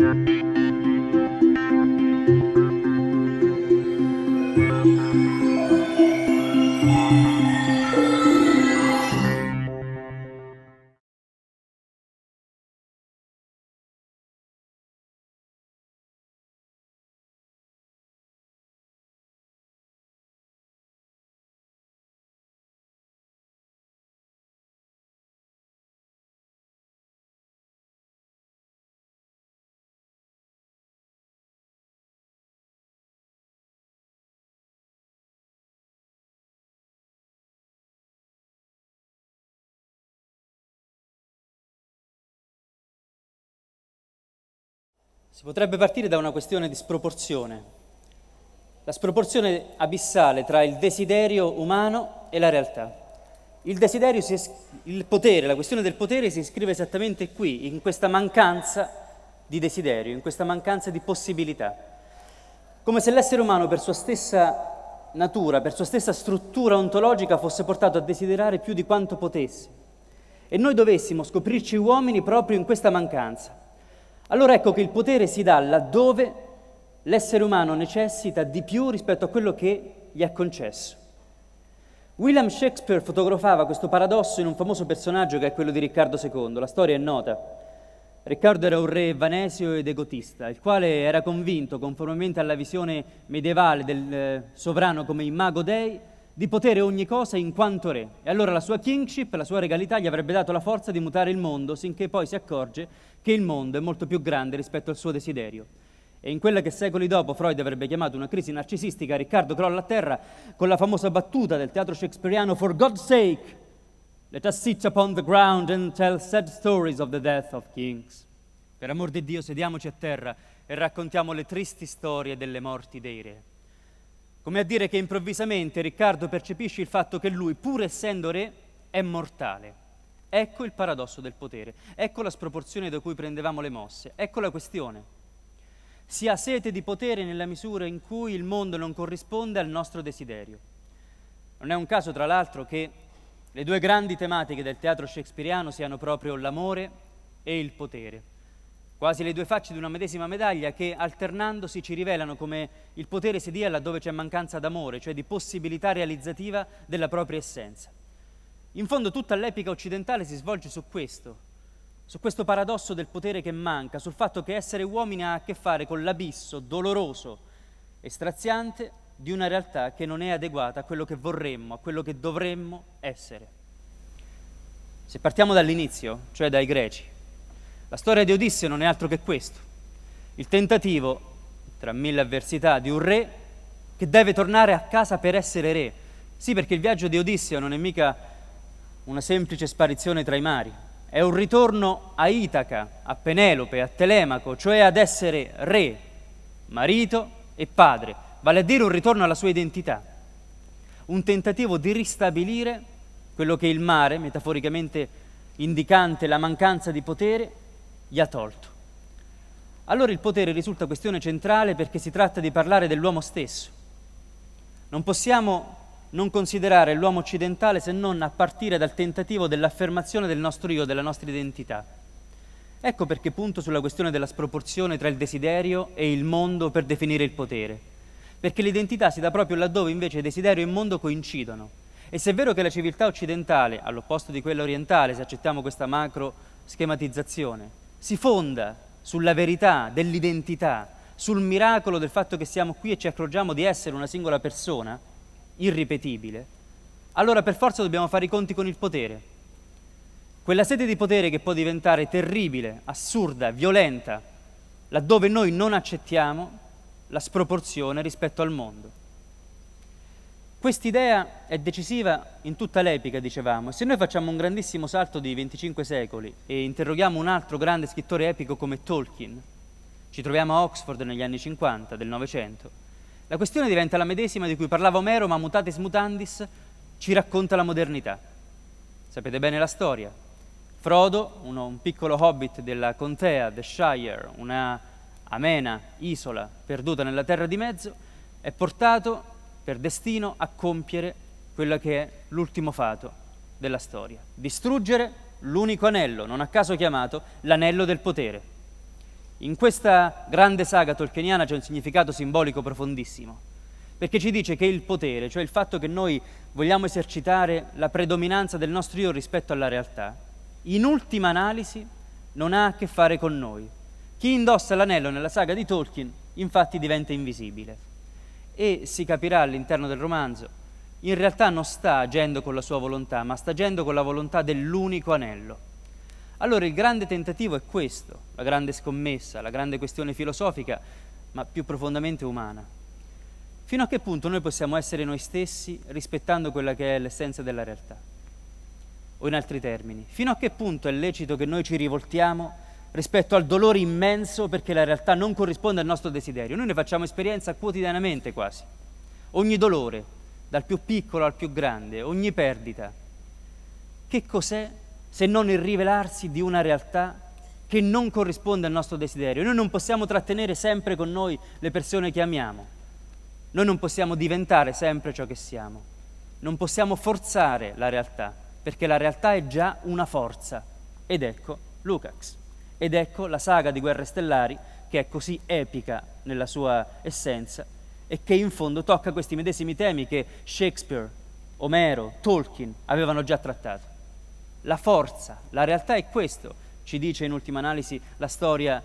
Thank you. Si potrebbe partire da una questione di sproporzione, la sproporzione abissale tra il desiderio umano e la realtà. Il desiderio, es- il potere, la questione del potere si iscrive esattamente qui, in questa mancanza di desiderio, in questa mancanza di possibilità. Come se l'essere umano per sua stessa natura, per sua stessa struttura ontologica fosse portato a desiderare più di quanto potesse. E noi dovessimo scoprirci uomini proprio in questa mancanza allora ecco che il potere si dà laddove l'essere umano necessita di più rispetto a quello che gli è concesso. William Shakespeare fotografava questo paradosso in un famoso personaggio che è quello di Riccardo II, la storia è nota. Riccardo era un re vanesio ed egotista, il quale era convinto, conformemente alla visione medievale del eh, sovrano come imago dei, di potere ogni cosa in quanto re. E allora la sua kingship, la sua regalità gli avrebbe dato la forza di mutare il mondo, sinché poi si accorge che il mondo è molto più grande rispetto al suo desiderio. E in quella che secoli dopo Freud avrebbe chiamato una crisi narcisistica, Riccardo crolla a terra con la famosa battuta del teatro shakespeariano For God's sake, let us sit upon the ground and tell sad stories of the death of kings. Per amor di Dio, sediamoci a terra e raccontiamo le tristi storie delle morti dei re. Come a dire che improvvisamente Riccardo percepisce il fatto che lui, pur essendo re, è mortale. Ecco il paradosso del potere, ecco la sproporzione da cui prendevamo le mosse, ecco la questione. Si ha sete di potere nella misura in cui il mondo non corrisponde al nostro desiderio. Non è un caso, tra l'altro, che le due grandi tematiche del teatro shakespeariano siano proprio l'amore e il potere quasi le due facce di una medesima medaglia che alternandosi ci rivelano come il potere si dia laddove c'è mancanza d'amore, cioè di possibilità realizzativa della propria essenza. In fondo tutta l'epica occidentale si svolge su questo, su questo paradosso del potere che manca, sul fatto che essere uomini ha a che fare con l'abisso doloroso e straziante di una realtà che non è adeguata a quello che vorremmo, a quello che dovremmo essere. Se partiamo dall'inizio, cioè dai greci, la storia di Odisseo non è altro che questo, il tentativo, tra mille avversità, di un re che deve tornare a casa per essere re. Sì, perché il viaggio di Odisseo non è mica una semplice sparizione tra i mari, è un ritorno a Itaca, a Penelope, a Telemaco, cioè ad essere re, marito e padre, vale a dire un ritorno alla sua identità, un tentativo di ristabilire quello che il mare, metaforicamente indicante la mancanza di potere, gli ha tolto. Allora il potere risulta questione centrale perché si tratta di parlare dell'uomo stesso. Non possiamo non considerare l'uomo occidentale se non a partire dal tentativo dell'affermazione del nostro io, della nostra identità. Ecco perché punto sulla questione della sproporzione tra il desiderio e il mondo per definire il potere. Perché l'identità si dà proprio laddove invece desiderio e mondo coincidono. E se è vero che la civiltà occidentale, all'opposto di quella orientale, se accettiamo questa macro schematizzazione, si fonda sulla verità dell'identità, sul miracolo del fatto che siamo qui e ci accorgiamo di essere una singola persona, irripetibile, allora per forza dobbiamo fare i conti con il potere. Quella sete di potere che può diventare terribile, assurda, violenta, laddove noi non accettiamo la sproporzione rispetto al mondo. Quest'idea è decisiva in tutta l'epica, dicevamo, e se noi facciamo un grandissimo salto di 25 secoli e interroghiamo un altro grande scrittore epico come Tolkien, ci troviamo a Oxford negli anni 50 del Novecento, la questione diventa la medesima di cui parlava Omero, ma mutatis mutandis ci racconta la modernità. Sapete bene la storia. Frodo, uno, un piccolo hobbit della contea, The Shire, una amena isola perduta nella terra di mezzo, è portato per destino a compiere quello che è l'ultimo fato della storia, distruggere l'unico anello, non a caso chiamato l'anello del potere. In questa grande saga tolkieniana c'è un significato simbolico profondissimo, perché ci dice che il potere, cioè il fatto che noi vogliamo esercitare la predominanza del nostro io rispetto alla realtà, in ultima analisi non ha a che fare con noi. Chi indossa l'anello nella saga di Tolkien infatti diventa invisibile e si capirà all'interno del romanzo, in realtà non sta agendo con la sua volontà, ma sta agendo con la volontà dell'unico anello. Allora il grande tentativo è questo, la grande scommessa, la grande questione filosofica, ma più profondamente umana. Fino a che punto noi possiamo essere noi stessi rispettando quella che è l'essenza della realtà? O in altri termini, fino a che punto è lecito che noi ci rivoltiamo rispetto al dolore immenso perché la realtà non corrisponde al nostro desiderio. Noi ne facciamo esperienza quotidianamente quasi. Ogni dolore, dal più piccolo al più grande, ogni perdita. Che cos'è se non il rivelarsi di una realtà che non corrisponde al nostro desiderio? Noi non possiamo trattenere sempre con noi le persone che amiamo. Noi non possiamo diventare sempre ciò che siamo. Non possiamo forzare la realtà, perché la realtà è già una forza. Ed ecco Lukács. Ed ecco la saga di Guerre Stellari che è così epica nella sua essenza e che in fondo tocca questi medesimi temi che Shakespeare, Omero, Tolkien avevano già trattato. La forza, la realtà è questo, ci dice in ultima analisi la storia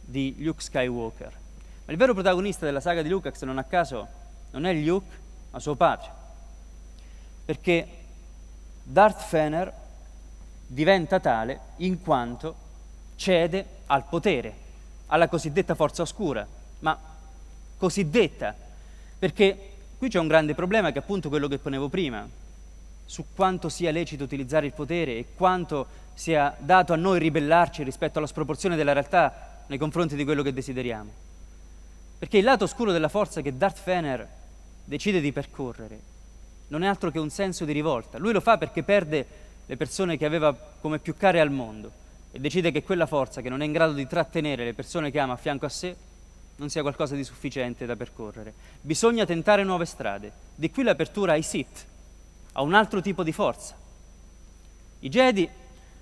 di Luke Skywalker. Ma il vero protagonista della saga di Lucas, non a caso non è Luke, ma suo padre. Perché Darth Fener diventa tale in quanto cede al potere, alla cosiddetta forza oscura, ma cosiddetta, perché qui c'è un grande problema che è appunto quello che ponevo prima, su quanto sia lecito utilizzare il potere e quanto sia dato a noi ribellarci rispetto alla sproporzione della realtà nei confronti di quello che desideriamo. Perché il lato oscuro della forza che Darth Fener decide di percorrere non è altro che un senso di rivolta. Lui lo fa perché perde le persone che aveva come più care al mondo e decide che quella forza che non è in grado di trattenere le persone che ama a fianco a sé non sia qualcosa di sufficiente da percorrere. Bisogna tentare nuove strade. Di qui l'apertura ai Sith, a un altro tipo di forza. I Jedi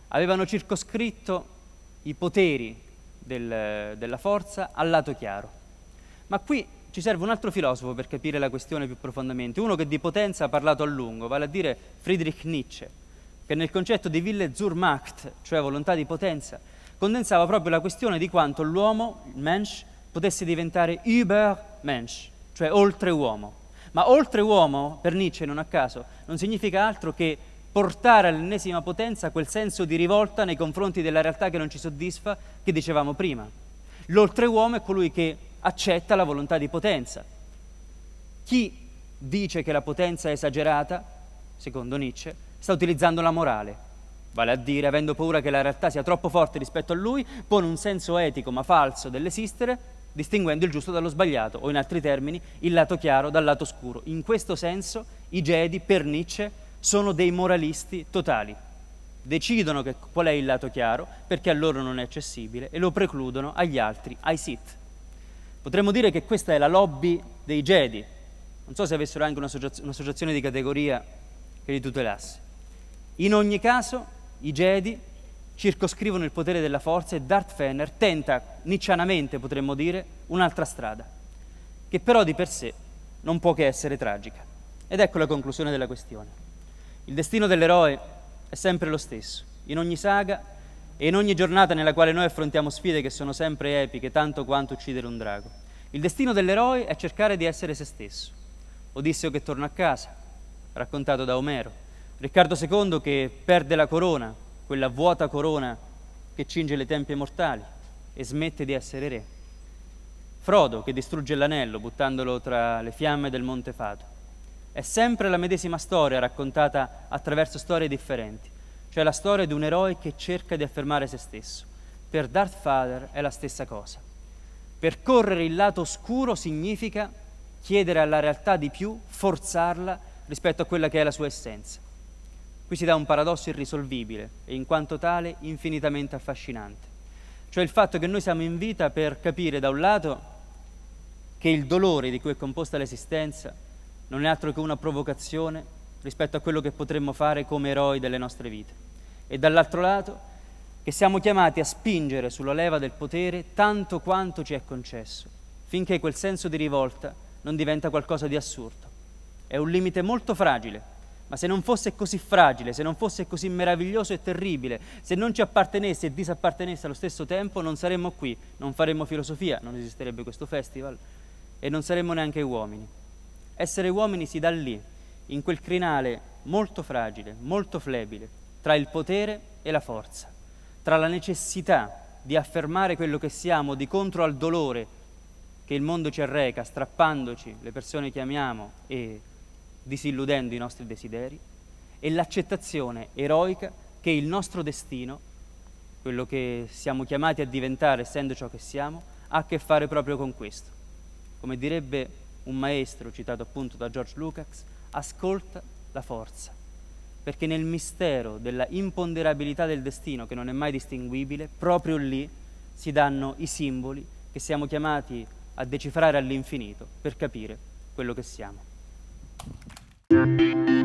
avevano circoscritto i poteri del, della forza al lato chiaro. Ma qui ci serve un altro filosofo per capire la questione più profondamente, uno che di potenza ha parlato a lungo, vale a dire Friedrich Nietzsche che nel concetto di Wille zur Macht, cioè volontà di potenza, condensava proprio la questione di quanto l'uomo, il Mensch, potesse diventare über Mensch, cioè oltre uomo. Ma oltre uomo, per Nietzsche non a caso, non significa altro che portare all'ennesima potenza quel senso di rivolta nei confronti della realtà che non ci soddisfa, che dicevamo prima. L'oltre uomo è colui che accetta la volontà di potenza. Chi dice che la potenza è esagerata, secondo Nietzsche, sta utilizzando la morale. Vale a dire, avendo paura che la realtà sia troppo forte rispetto a lui, pone un senso etico ma falso dell'esistere, distinguendo il giusto dallo sbagliato, o in altri termini, il lato chiaro dal lato scuro. In questo senso i Jedi, per Nietzsche, sono dei moralisti totali. Decidono che, qual è il lato chiaro, perché a loro non è accessibile, e lo precludono agli altri, ai Sith. Potremmo dire che questa è la lobby dei Jedi. Non so se avessero anche un'associazione di categoria che li tutelasse. In ogni caso, i Jedi circoscrivono il potere della forza e Darth Fener tenta, niccianamente potremmo dire, un'altra strada, che però di per sé non può che essere tragica. Ed ecco la conclusione della questione. Il destino dell'eroe è sempre lo stesso, in ogni saga e in ogni giornata nella quale noi affrontiamo sfide che sono sempre epiche, tanto quanto uccidere un drago. Il destino dell'eroe è cercare di essere se stesso. Odisseo che torna a casa, raccontato da Omero, Riccardo II che perde la corona, quella vuota corona che cinge le tempie mortali e smette di essere re. Frodo che distrugge l'anello buttandolo tra le fiamme del Monte Fato. È sempre la medesima storia raccontata attraverso storie differenti, cioè la storia di un eroe che cerca di affermare se stesso. Per Darth Vader è la stessa cosa. Percorrere il lato oscuro significa chiedere alla realtà di più, forzarla rispetto a quella che è la sua essenza. Qui si dà un paradosso irrisolvibile e in quanto tale infinitamente affascinante, cioè il fatto che noi siamo in vita per capire da un lato che il dolore di cui è composta l'esistenza non è altro che una provocazione rispetto a quello che potremmo fare come eroi delle nostre vite e dall'altro lato che siamo chiamati a spingere sulla leva del potere tanto quanto ci è concesso, finché quel senso di rivolta non diventa qualcosa di assurdo. È un limite molto fragile ma se non fosse così fragile, se non fosse così meraviglioso e terribile, se non ci appartenesse e disappartenesse allo stesso tempo, non saremmo qui, non faremmo filosofia, non esisterebbe questo festival e non saremmo neanche uomini. Essere uomini si dà lì, in quel crinale molto fragile, molto flebile, tra il potere e la forza, tra la necessità di affermare quello che siamo di contro al dolore che il mondo ci arreca, strappandoci le persone che amiamo e disilludendo i nostri desideri, e l'accettazione eroica che il nostro destino, quello che siamo chiamati a diventare essendo ciò che siamo, ha a che fare proprio con questo. Come direbbe un maestro citato appunto da George Lucas, ascolta la forza, perché nel mistero della imponderabilità del destino, che non è mai distinguibile, proprio lì si danno i simboli che siamo chiamati a decifrare all'infinito per capire quello che siamo. Thank you.